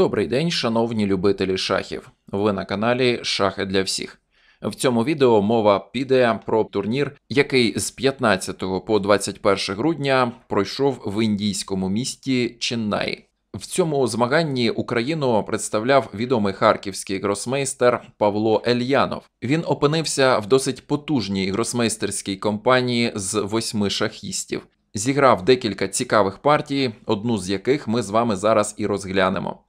Добрий день, шановні любителі шахів. Ви на каналі Шахи для всіх. В цьому відео мова піде про турнір, який з 15 по 21 грудня пройшов в індійському місті Чіннай. В цьому змаганні Україну представляв відомий харківський гросмейстер Павло Ельянов. Він опинився в досить потужній гросмейстерській компанії з восьми шахістів. Зіграв декілька цікавих партій, одну з яких ми з вами зараз і розглянемо.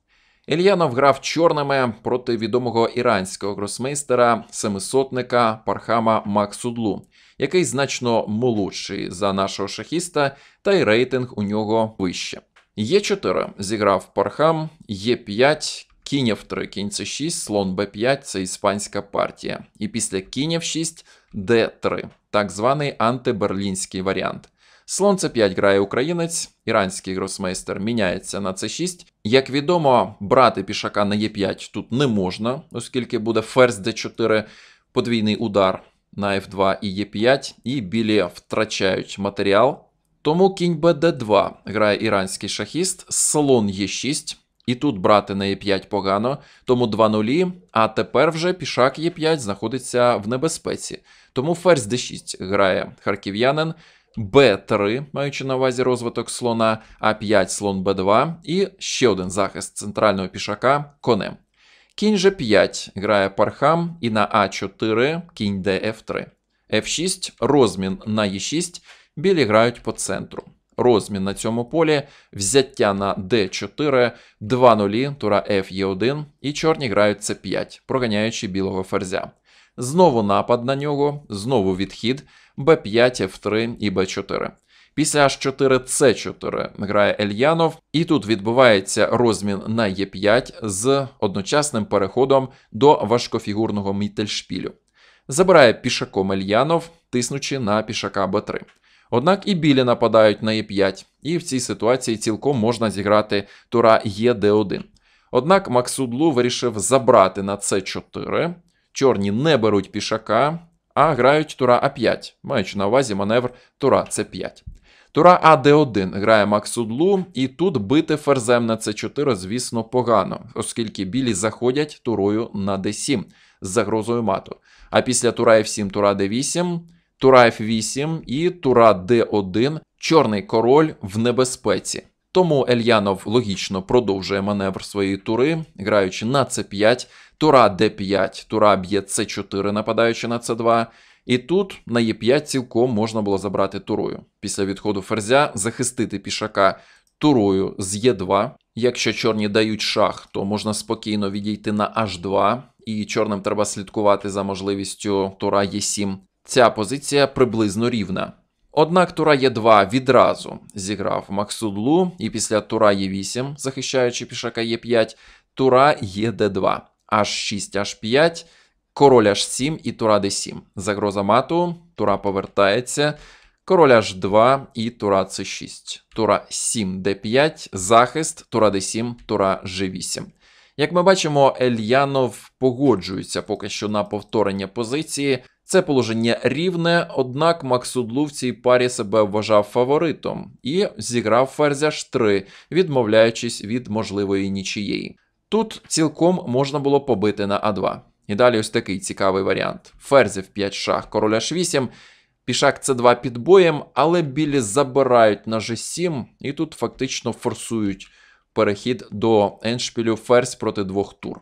Ільянов грав чорними проти відомого іранського гросмейстера семисотника Пархама Максудлу, який значно молодший за нашого шахіста, та й рейтинг у нього вище. Є4 зіграв Пархам, Є5, кінь f 3 кінь c 6 слон Б5 це іспанська партія. І після кінь f 6 Д3, так званий антиберлінський варіант. Слон С5 грає українець, іранський гросмейстер міняється на С6. Як відомо, брати пішака на Е5 тут не можна, оскільки буде ферзь Д4, подвійний удар на F2 і e е 5 і білі втрачають матеріал. Тому кінь БД2 грає іранський шахіст, слон Е6. І тут брати на Е5 погано, тому 2 нулі, а тепер вже пішак Е5 знаходиться в небезпеці. Тому ферзь d 6 грає харків'янин. Б3, маючи на увазі розвиток слона, А5, слон Б2, і ще один захист центрального пішака конем. Кінь G5 грає пархам і на А4, кінь ДФ3. F6 розмін на Е6, білі грають по центру. Розмін на цьому полі, взяття на d4, 2 нулі, тура Fe1, і чорні грають c5, проганяючи білого ферзя. Знову напад на нього, знову відхід, Б5, Ф3 і Б4. Після H4 с 4 грає Ельянов, і тут відбувається розмін на Е5 з одночасним переходом до важкофігурного мітельшпілю. Забирає пішаком Ельянов, тиснучи на пішака Б3. Однак і білі нападають на Е5, і в цій ситуації цілком можна зіграти тура ЕД1. Однак Максудлу вирішив забрати на С4. Чорні не беруть пішака, а грають тура А5, маючи на увазі маневр тура С5. Тура АД1 грає Максудлу, і тут бити ферзем на С4, звісно, погано, оскільки білі заходять турою на Д7 з загрозою мату. А після тура ф 7 тура Д8, тура ф 8 і тура Д1 чорний король в небезпеці. Тому Ельянов логічно продовжує маневр своєї тури, граючи на c 5 тура d 5 тура б'є c 4 нападаючи на c 2 І тут на е 5 цілком можна було забрати турою. Після відходу ферзя захистити пішака турою з е 2 Якщо чорні дають шах, то можна спокійно відійти на h2, і чорним треба слідкувати за можливістю тура е 7 Ця позиція приблизно рівна. Однак тура Е2 відразу зіграв Максудлу, і після тура Е8, захищаючи пішака Е5, тура ЕД2, H6, H5, король H7 і тура Д7. Загроза мату, тура повертається, король H2 і тура С6, тура 7 Д5, захист, тура Д7, тура Ж8. Як ми бачимо, Ельянов погоджується поки що на повторення позиції. Це положення рівне, однак Максудлу в цій парі себе вважав фаворитом і зіграв ферзя Ш3, відмовляючись від можливої нічиєї. Тут цілком можна було побити на А2. І далі ось такий цікавий варіант: ферзів 5 шах, короля Ш8, пішак С2 під боєм, але білі забирають на Ж7 і тут фактично форсують перехід до еншпілю ферзь проти двох тур.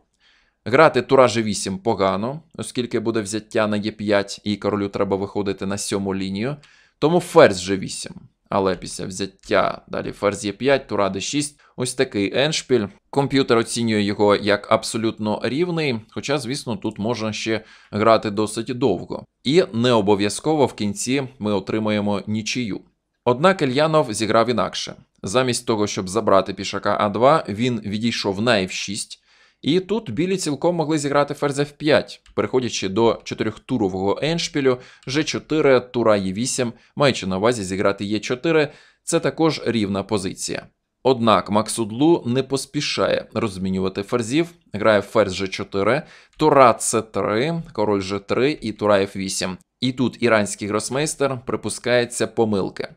Грати тура G8 погано, оскільки буде взяття на Е5, e і королю треба виходити на сьому лінію. Тому ферзь G8. Але після взяття далі ферзь Е5, e тура Д6, ось такий еншпіль. Комп'ютер оцінює його як абсолютно рівний, хоча, звісно, тут можна ще грати досить довго. І не обов'язково в кінці ми отримаємо нічию. Однак Ельянов зіграв інакше. Замість того, щоб забрати пішака А2, він відійшов на F6. І тут білі цілком могли зіграти ферзь F5, переходячи до чотирьохтурового еншпілю, G4, тура Е8, маючи на увазі зіграти Е4, це також рівна позиція. Однак Максудлу не поспішає розмінювати ферзів, грає ферзь G4, тура С3, король G3 і тура F8. І тут іранський гросмейстер припускається помилки.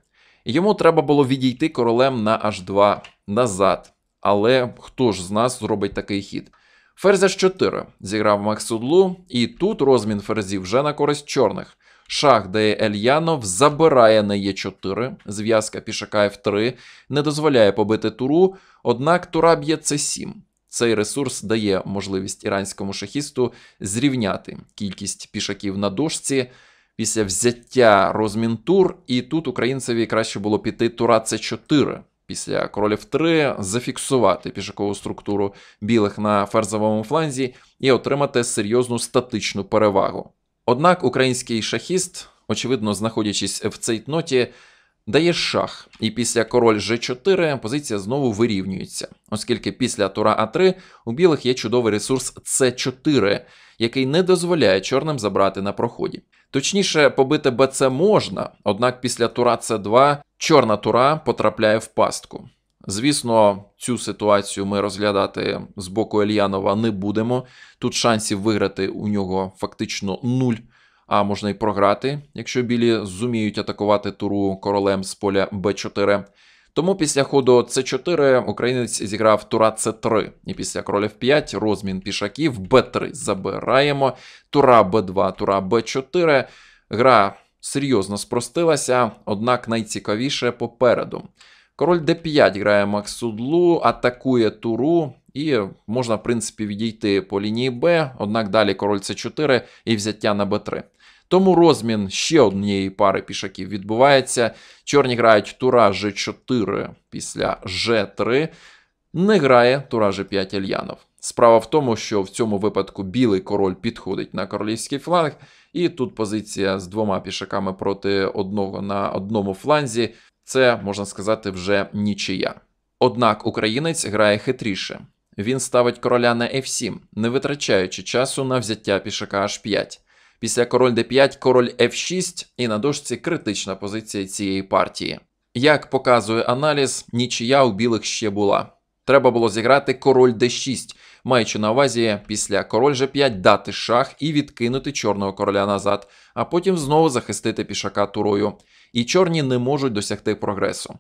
Йому треба було відійти королем на H2 назад. Але хто ж з нас зробить такий хід? Ферзь H4 зіграв Максудлу, і тут розмін ферзів вже на користь чорних. Шах, дає Ельянов забирає на Е4, зв'язка пішака F3, не дозволяє побити туру, однак тура б'є С7. Цей ресурс дає можливість іранському шахісту зрівняти кількість пішаків на дошці після взяття розмінтур, і тут українцеві краще було піти тура С4 після королів 3, зафіксувати пішокову структуру білих на ферзовому фланзі і отримати серйозну статичну перевагу. Однак український шахіст, очевидно, знаходячись в цей ноті, дає шах, і після король G4 позиція знову вирівнюється, оскільки після тура А3 у білих є чудовий ресурс С4 який не дозволяє чорним забрати на проході. Точніше, побити БЦ можна, однак після тура С2 чорна тура потрапляє в пастку. Звісно, цю ситуацію ми розглядати з боку Ельянова не будемо. Тут шансів виграти у нього фактично нуль, а можна й програти, якщо білі зуміють атакувати туру королем з поля Б4. Тому після ходу С4 українець зіграв тура С3. І після короля F5 розмін пішаків Б3 забираємо, тура Б2, тура Б4. Гра серйозно спростилася, однак найцікавіше попереду. Король d5 грає Максудлу, атакує туру, і можна, в принципі, відійти по лінії Б, однак далі король С4 і взяття на Б3. Тому розмін ще однієї пари пішаків відбувається. Чорні грають тура G4 після G3. Не грає тура G5 Ільянов. Справа в тому, що в цьому випадку білий король підходить на королівський фланг, і тут позиція з двома пішаками проти одного на одному фланзі. Це можна сказати вже нічия. Однак українець грає хитріше. Він ставить короля на F7, не витрачаючи часу на взяття пішака H5. Після король d5, король f6 і на дошці критична позиція цієї партії. Як показує аналіз, нічия у білих ще була. Треба було зіграти король d6, маючи на увазі після король g5 дати шах і відкинути чорного короля назад, а потім знову захистити пішака турою. І чорні не можуть досягти прогресу.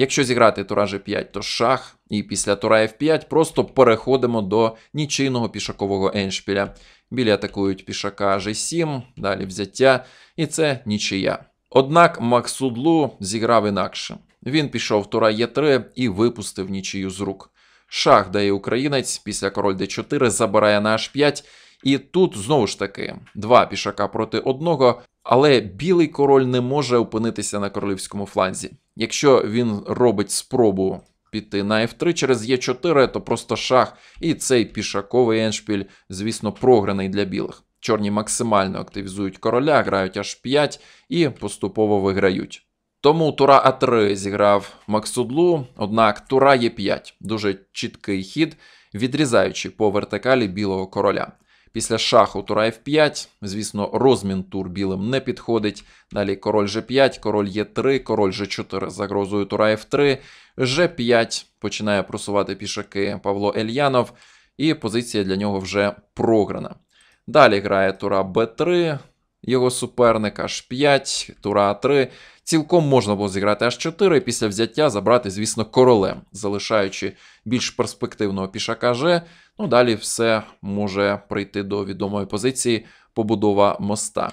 Якщо зіграти тура G5, то шах, і після тура F5 просто переходимо до нічийного пішакового еншпіля. Білі атакують пішака G7, далі взяття, і це нічия. Однак Максудлу зіграв інакше. Він пішов тура Е3 і випустив нічию з рук. Шах дає українець, після король d4 забирає на h5. І тут знову ж таки два пішака проти одного. Але білий король не може опинитися на королівському фланзі. Якщо він робить спробу піти на F3 через Е4, то просто шах, і цей пішаковий еншпіль, звісно, програний для білих. Чорні максимально активізують короля, грають аж 5 і поступово виграють. Тому тура А3 зіграв Максудлу, однак тура Е5 дуже чіткий хід, відрізаючи по вертикалі білого короля. Після шаху тура F5, звісно, розмін тур білим не підходить. Далі король G5, король Е3, король G4 з загрозою тура F3, G5 починає просувати пішаки Павло Ельянов, і позиція для нього вже програна. Далі грає тура b 3 його суперник H5, тура А3. Цілком можна було зіграти H4 і після взяття забрати, звісно, королем, залишаючи більш перспективного пішака Ж. Ну далі все може прийти до відомої позиції побудова моста.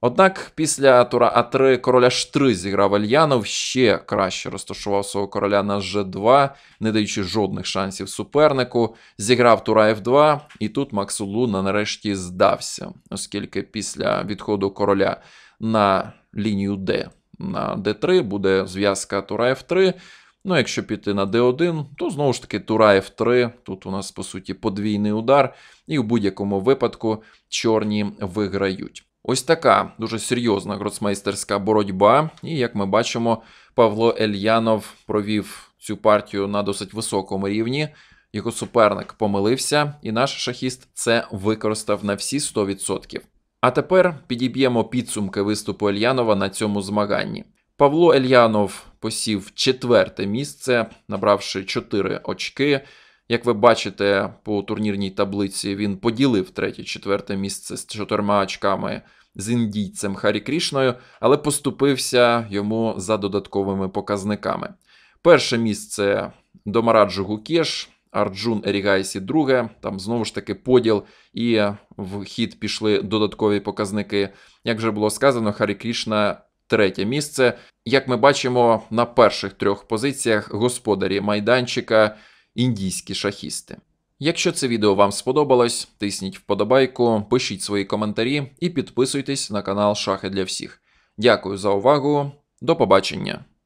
Однак після тура А3 короля H3 зіграв Альянов, ще краще розташував свого короля на ж 2 не даючи жодних шансів супернику. Зіграв тура ф 2 і тут Максу Луна нарешті здався, оскільки після відходу короля на лінію Д на д 3 буде зв'язка тура F3. Ну, якщо піти на D1, то знову ж таки тура F3. Тут у нас, по суті, подвійний удар, і в будь-якому випадку чорні виграють. Ось така дуже серйозна гроцмейстерська боротьба. І як ми бачимо, Павло Ельянов провів цю партію на досить високому рівні. Його суперник помилився, і наш шахіст це використав на всі 100%. А тепер підіб'ємо підсумки виступу Ельянова на цьому змаганні. Павло Ельянов посів четверте місце, набравши 4 очки. Як ви бачите по турнірній таблиці, він поділив третє-четверте місце з чотирма очками з індійцем Харі Крішною, але поступився йому за додатковими показниками. Перше місце Домараджу Гукеш, Арджун Ерігайсі друге. Там знову ж таки поділ і в хід пішли додаткові показники. Як вже було сказано, Харі Крішна третє місце. Як ми бачимо на перших трьох позиціях господарі майданчика індійські шахісти. Якщо це відео вам сподобалось, тисніть вподобайку, пишіть свої коментарі і підписуйтесь на канал Шахи для всіх. Дякую за увагу, до побачення!